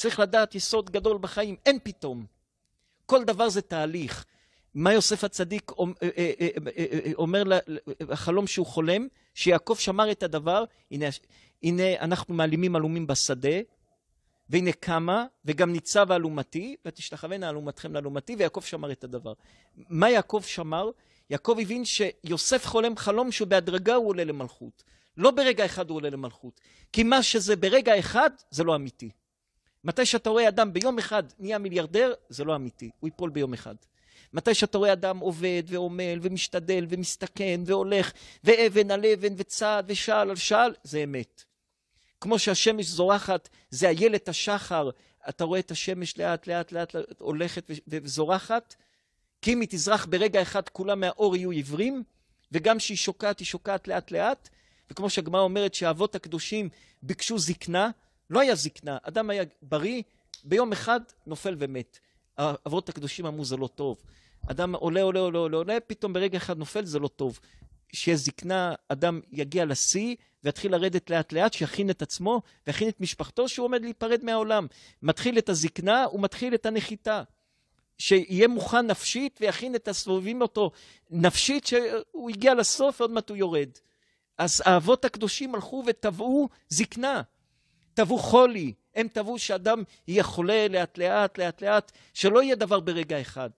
צריך לדעת יסוד גדול בחיים, אין פתאום. כל דבר זה תהליך. מה יוסף הצדיק אומר אה, אה, אה, לחלום שהוא חולם? שיעקב שמר את הדבר, הנה, הנה אנחנו מעלימים עלומים בשדה, והנה קמה, וגם ניצב אלומתי, ותשתחווינה אלומתכם לאלומתי, ויעקב שמר את הדבר. מה יעקב שמר? יעקב הבין שיוסף חולם חלום שבהדרגה הוא עולה למלכות. לא ברגע אחד הוא עולה למלכות. כי מה שזה ברגע אחד, זה לא אמיתי. מתי שאתה רואה אדם ביום אחד נהיה מיליארדר, זה לא אמיתי, הוא ייפול ביום אחד. מתי שאתה רואה אדם עובד ועמל ומשתדל ומסתכן והולך ואבן על אבן וצעד ושעל על שעל, זה אמת. כמו שהשמש זורחת, זה איילת השחר, אתה רואה את השמש לאט לאט לאט, לאט הולכת וזורחת, כי אם היא תזרח ברגע אחד כולם מהאור יהיו עיוורים, וגם כשהיא שוקעת היא שוקעת לאט לאט, וכמו שהגמרא אומרת שהאבות הקדושים ביקשו זקנה, לא היה זקנה, אדם היה בריא, ביום אחד נופל ומת. האבות הקדושים אמרו זה לא טוב. אדם עולה, עולה, עולה, עולה, עולה, פתאום ברגע אחד נופל, זה לא טוב. שיהיה זקנה, אדם יגיע לשיא ויתחיל לרדת לאט לאט, שיכין את עצמו ויכין את משפחתו שהוא עומד להיפרד מהעולם. מתחיל את הזקנה, הוא מתחיל את הנחיתה. שיהיה מוכן נפשית ויכין את הסובבים אותו נפשית שהוא הגיע לסוף ועוד מעט הוא יורד. אז האבות הקדושים הלכו וטבעו זקנה. טבעו חולי, הם טבעו שאדם יהיה חולה לאט לאט לאט לאט, שלא יהיה דבר ברגע אחד.